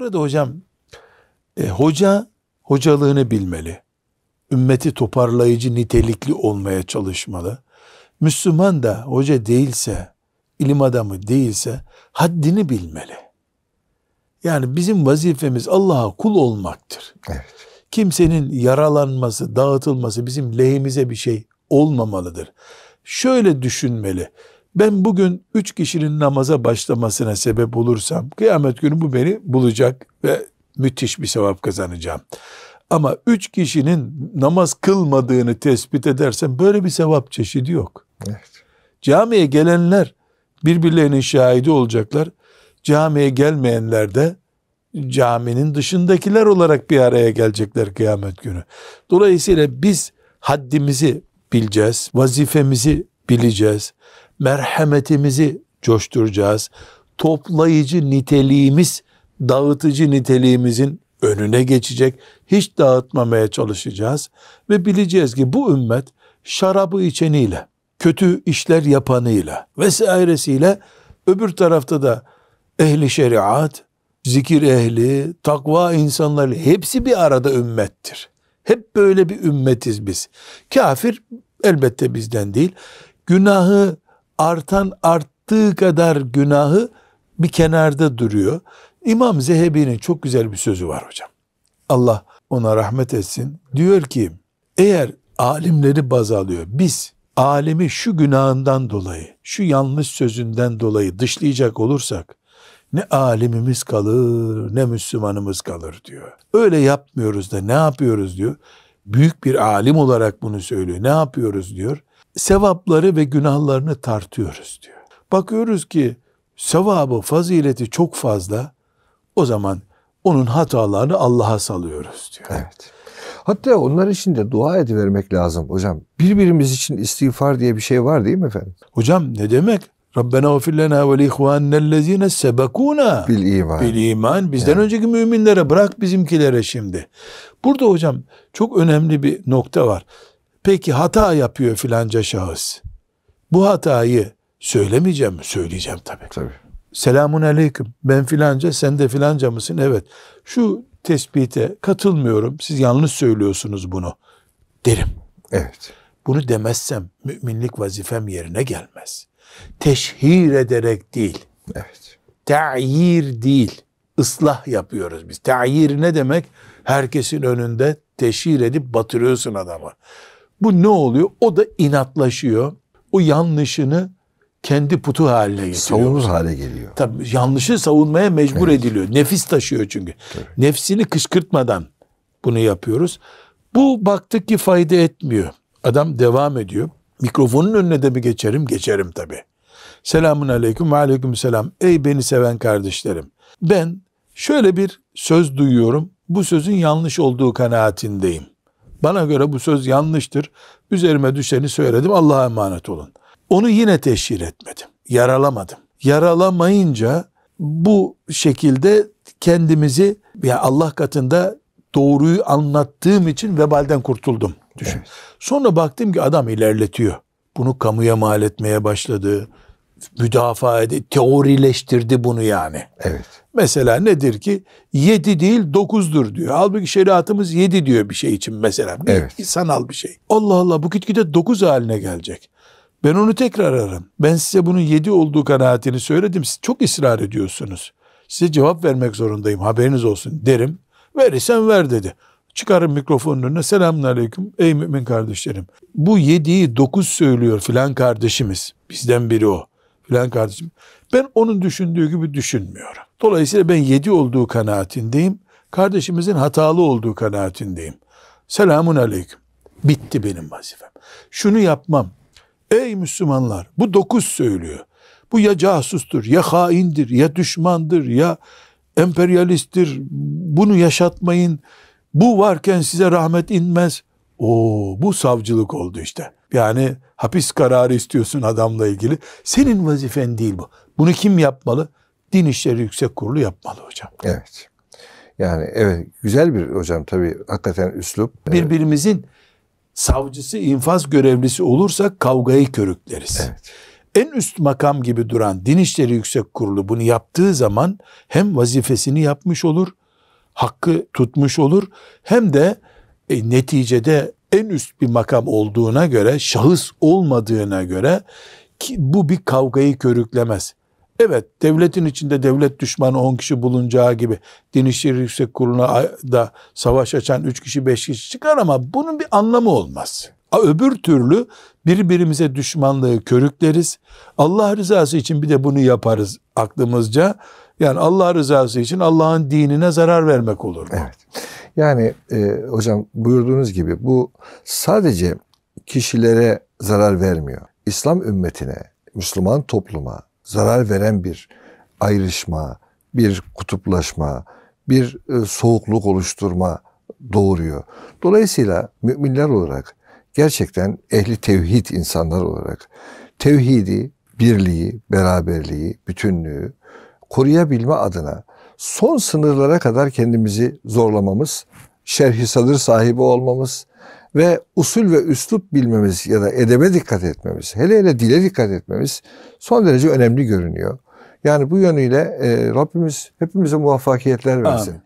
Burada hocam e, hoca hocalığını bilmeli. Ümmeti toparlayıcı nitelikli olmaya çalışmalı. Müslüman da hoca değilse, ilim adamı değilse haddini bilmeli. Yani bizim vazifemiz Allah'a kul olmaktır. Evet. Kimsenin yaralanması, dağıtılması bizim lehimize bir şey olmamalıdır. Şöyle düşünmeli ben bugün üç kişinin namaza başlamasına sebep olursam kıyamet günü bu beni bulacak ve müthiş bir sevap kazanacağım. Ama üç kişinin namaz kılmadığını tespit edersen böyle bir sevap çeşidi yok. Evet. Camiye gelenler birbirlerinin şahidi olacaklar. Camiye gelmeyenler de caminin dışındakiler olarak bir araya gelecekler kıyamet günü. Dolayısıyla biz haddimizi bileceğiz, vazifemizi bileceğiz merhametimizi coşturacağız. Toplayıcı niteliğimiz dağıtıcı niteliğimizin önüne geçecek. Hiç dağıtmamaya çalışacağız ve bileceğiz ki bu ümmet şarabı içeniyle, kötü işler yapanıyla vesairesiyle öbür tarafta da ehli şeriat, zikir ehli, takva insanları hepsi bir arada ümmettir. Hep böyle bir ümmetiz biz. Kafir elbette bizden değil. Günahı artan arttığı kadar günahı bir kenarda duruyor. İmam Zehebi'nin çok güzel bir sözü var hocam. Allah ona rahmet etsin. Diyor ki eğer alimleri baz alıyor biz alimi şu günahından dolayı, şu yanlış sözünden dolayı dışlayacak olursak ne alimimiz kalır ne Müslümanımız kalır diyor. Öyle yapmıyoruz da ne yapıyoruz diyor. Büyük bir alim olarak bunu söylüyor. Ne yapıyoruz diyor sevapları ve günahlarını tartıyoruz diyor. Bakıyoruz ki sevabı, fazileti çok fazla. O zaman onun hatalarını Allah'a salıyoruz diyor. Evet. Hatta onlar için de dua edivermek lazım hocam. Birbirimiz için istiğfar diye bir şey var değil mi efendim? Hocam ne demek? Rabbena ufir lena ve lihvannellezine sebekuna bil iman. Bil iman. Bizden yani. önceki müminlere bırak bizimkilere şimdi. Burada hocam çok önemli bir nokta var. Peki hata yapıyor filanca şahıs. Bu hatayı söylemeyeceğim mi? Söyleyeceğim tabii. Tabii. Selamun aleyküm. Ben filanca, sen de filanca mısın? Evet. Şu tespite katılmıyorum. Siz yanlış söylüyorsunuz bunu derim. Evet. Bunu demezsem müminlik vazifem yerine gelmez. Teşhir ederek değil. Evet. Ta'yir değil. Islah yapıyoruz biz. Ta'yir ne demek? Herkesin önünde teşhir edip batırıyorsun adamı. Bu ne oluyor? O da inatlaşıyor. O yanlışını kendi putu haline getiriyor. Savunuz hale geliyor. Tabii yanlışı savunmaya mecbur evet. ediliyor. Nefis taşıyor çünkü. Tabii. Nefsini kışkırtmadan bunu yapıyoruz. Bu baktık ki fayda etmiyor. Adam devam ediyor. Mikrofonun önüne de mi geçerim? Geçerim tabii. Selamun aleyküm ve aleyküm selam. Ey beni seven kardeşlerim. Ben şöyle bir söz duyuyorum. Bu sözün yanlış olduğu kanaatindeyim. Bana göre bu söz yanlıştır. Üzerime düşeni söyledim. Allah'a emanet olun. Onu yine teşhir etmedim. Yaralamadım. Yaralamayınca bu şekilde kendimizi ya yani Allah katında doğruyu anlattığım için vebalden kurtuldum. Düşün. Evet. Sonra baktım ki adam ilerletiyor. Bunu kamuya mal etmeye başladı müdafaa etti, teorileştirdi bunu yani. Evet. Mesela nedir ki? Yedi değil dokuzdur diyor. Halbuki şeriatımız yedi diyor bir şey için mesela. Bir evet. Sanal bir şey. Allah Allah bu gitgide dokuz haline gelecek. Ben onu tekrar ararım. Ben size bunun yedi olduğu kanaatini söyledim. Siz çok ısrar ediyorsunuz. Size cevap vermek zorundayım haberiniz olsun derim. Verirsen ver dedi. Çıkarım mikrofonun önüne selamun aleyküm ey mümin kardeşlerim. Bu yediyi dokuz söylüyor filan kardeşimiz. Bizden biri o. Bülent kardeşim. Ben onun düşündüğü gibi düşünmüyorum. Dolayısıyla ben yedi olduğu kanaatindeyim. Kardeşimizin hatalı olduğu kanaatindeyim. Selamun aleyküm. Bitti benim vazifem. Şunu yapmam. Ey Müslümanlar bu dokuz söylüyor. Bu ya casustur, ya haindir, ya düşmandır, ya emperyalisttir. Bunu yaşatmayın. Bu varken size rahmet inmez. Oo, bu savcılık oldu işte. Yani hapis kararı istiyorsun adamla ilgili. Senin vazifen değil bu. Bunu kim yapmalı? Din İşleri Yüksek Kurulu yapmalı hocam. Evet. Yani evet güzel bir hocam tabii hakikaten üslup. Birbirimizin savcısı, infaz görevlisi olursa kavgayı körükleriz. Evet. En üst makam gibi duran Din İşleri Yüksek Kurulu bunu yaptığı zaman hem vazifesini yapmış olur, hakkı tutmuş olur hem de e, neticede en üst bir makam olduğuna göre, şahıs olmadığına göre ki bu bir kavgayı körüklemez. Evet devletin içinde devlet düşmanı 10 kişi bulunacağı gibi din işleri yüksek kuruluna da savaş açan 3 kişi 5 kişi çıkar ama bunun bir anlamı olmaz. Öbür türlü birbirimize düşmanlığı körükleriz. Allah rızası için bir de bunu yaparız aklımızca. Yani Allah rızası için Allah'ın dinine zarar vermek olur mu? Evet. Yani e, hocam buyurduğunuz gibi bu sadece kişilere zarar vermiyor. İslam ümmetine, Müslüman topluma zarar veren bir ayrışma, bir kutuplaşma, bir e, soğukluk oluşturma doğuruyor. Dolayısıyla müminler olarak gerçekten ehli tevhid insanlar olarak tevhidi, birliği, beraberliği, bütünlüğü koruyabilme adına son sınırlara kadar kendimizi zorlamamız, şerhi sadır sahibi olmamız ve usul ve üslup bilmemiz ya da edebe dikkat etmemiz, hele hele dile dikkat etmemiz son derece önemli görünüyor. Yani bu yönüyle e, Rabbimiz hepimize muvaffakiyetler versin. Amin.